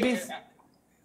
Miss.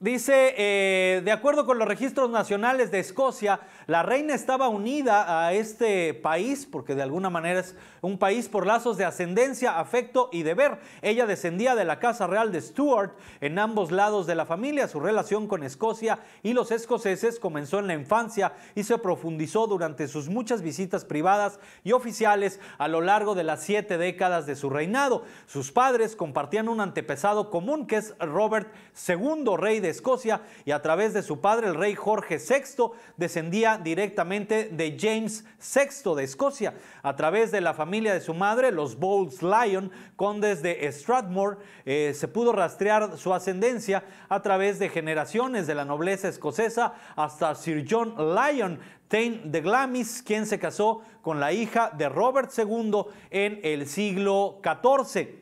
Dice, eh, de acuerdo con los registros nacionales de Escocia, la reina estaba unida a este país, porque de alguna manera es un país por lazos de ascendencia, afecto y deber. Ella descendía de la Casa Real de Stuart en ambos lados de la familia. Su relación con Escocia y los escoceses comenzó en la infancia y se profundizó durante sus muchas visitas privadas y oficiales a lo largo de las siete décadas de su reinado. Sus padres compartían un antepesado común que es Robert II, rey de Escocia y a través de su padre, el rey Jorge VI, descendía directamente de James VI de Escocia. A través de la familia de su madre, los Bowles Lyon, condes de Strathmore, eh, se pudo rastrear su ascendencia a través de generaciones de la nobleza escocesa hasta Sir John Lyon, Tain de Glamis, quien se casó con la hija de Robert II en el siglo XIV.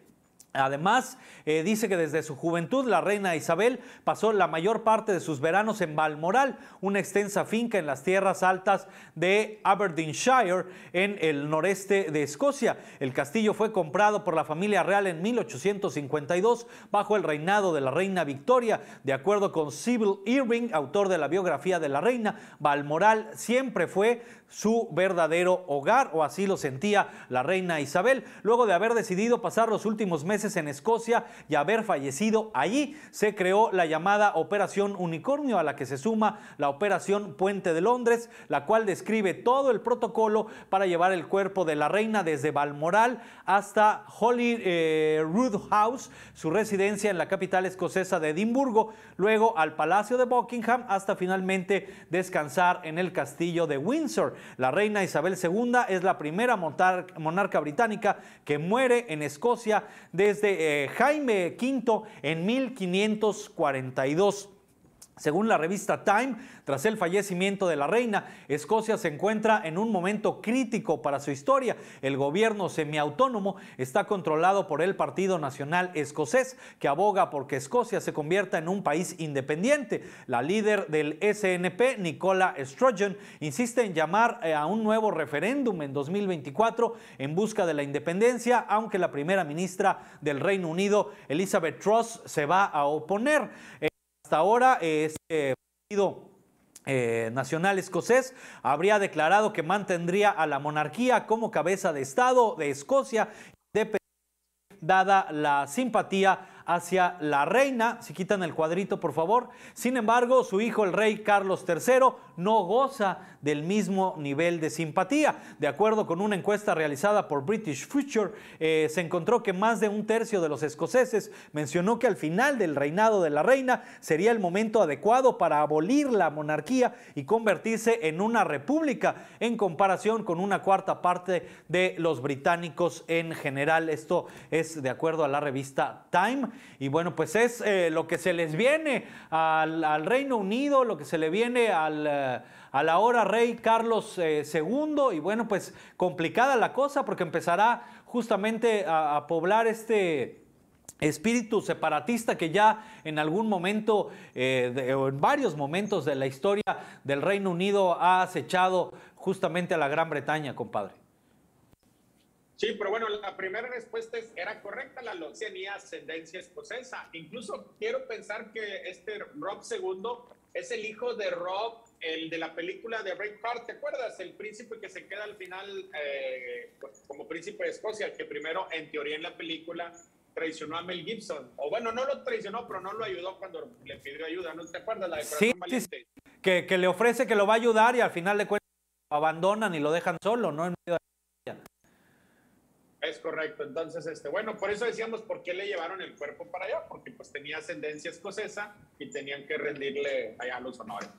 Además, eh, dice que desde su juventud la reina Isabel pasó la mayor parte de sus veranos en Balmoral, una extensa finca en las tierras altas de Aberdeenshire, en el noreste de Escocia. El castillo fue comprado por la familia real en 1852 bajo el reinado de la reina Victoria. De acuerdo con Sybil Irving, autor de la biografía de la reina, Balmoral siempre fue su verdadero hogar, o así lo sentía la reina Isabel. Luego de haber decidido pasar los últimos meses en Escocia y haber fallecido allí, se creó la llamada Operación Unicornio, a la que se suma la Operación Puente de Londres, la cual describe todo el protocolo para llevar el cuerpo de la reina desde Balmoral hasta Holyrood eh, House, su residencia en la capital escocesa de Edimburgo, luego al Palacio de Buckingham, hasta finalmente descansar en el castillo de Windsor. La reina Isabel II es la primera monarca británica que muere en Escocia de de eh, Jaime V en 1542. Según la revista Time, tras el fallecimiento de la reina, Escocia se encuentra en un momento crítico para su historia. El gobierno semiautónomo está controlado por el Partido Nacional Escocés, que aboga porque Escocia se convierta en un país independiente. La líder del SNP, Nicola Sturgeon, insiste en llamar eh, a un nuevo referéndum en 2024 en busca de la independencia, aunque la primera ministra del Reino Unido, Elizabeth Truss, se va a oponer. Hasta ahora, este partido eh, nacional escocés habría declarado que mantendría a la monarquía como cabeza de Estado de Escocia, dada la simpatía hacia la reina. Si quitan el cuadrito, por favor. Sin embargo, su hijo, el rey Carlos III, no goza del mismo nivel de simpatía. De acuerdo con una encuesta realizada por British Future, eh, se encontró que más de un tercio de los escoceses mencionó que al final del reinado de la reina sería el momento adecuado para abolir la monarquía y convertirse en una república en comparación con una cuarta parte de los británicos en general. Esto es de acuerdo a la revista Time. Y bueno, pues es eh, lo que se les viene al Reino Unido, lo que se le viene al... Eh, a la hora rey Carlos II eh, y bueno, pues complicada la cosa porque empezará justamente a, poblar este espíritu separatista que ya en algún momento eh, o en varios momentos de la historia del Reino Unido ha acechado justamente a la Gran Bretaña, compadre. Sí, pero bueno, la primera respuesta era correcta, la Lord tenía ascendencia escocesa. Incluso quiero pensar que este Rob II es el hijo de Rob el de la película de Braveheart, ¿te acuerdas? El príncipe que se queda al final eh, pues, como príncipe de Escocia, que primero, en teoría, en la película traicionó a Mel Gibson. O bueno, no lo traicionó, pero no lo ayudó cuando le pidió ayuda. ¿No te acuerdas? La de sí, Que, le ofrece que lo va a ayudar y al final de cuentas lo abandonan y lo dejan solo, ¿no? es correcto. Entonces, este, bueno, por eso decíamos por qué le llevaron el cuerpo para allá, porque pues tenía ascendencia escocesa y tenían que rendirle allá los honores.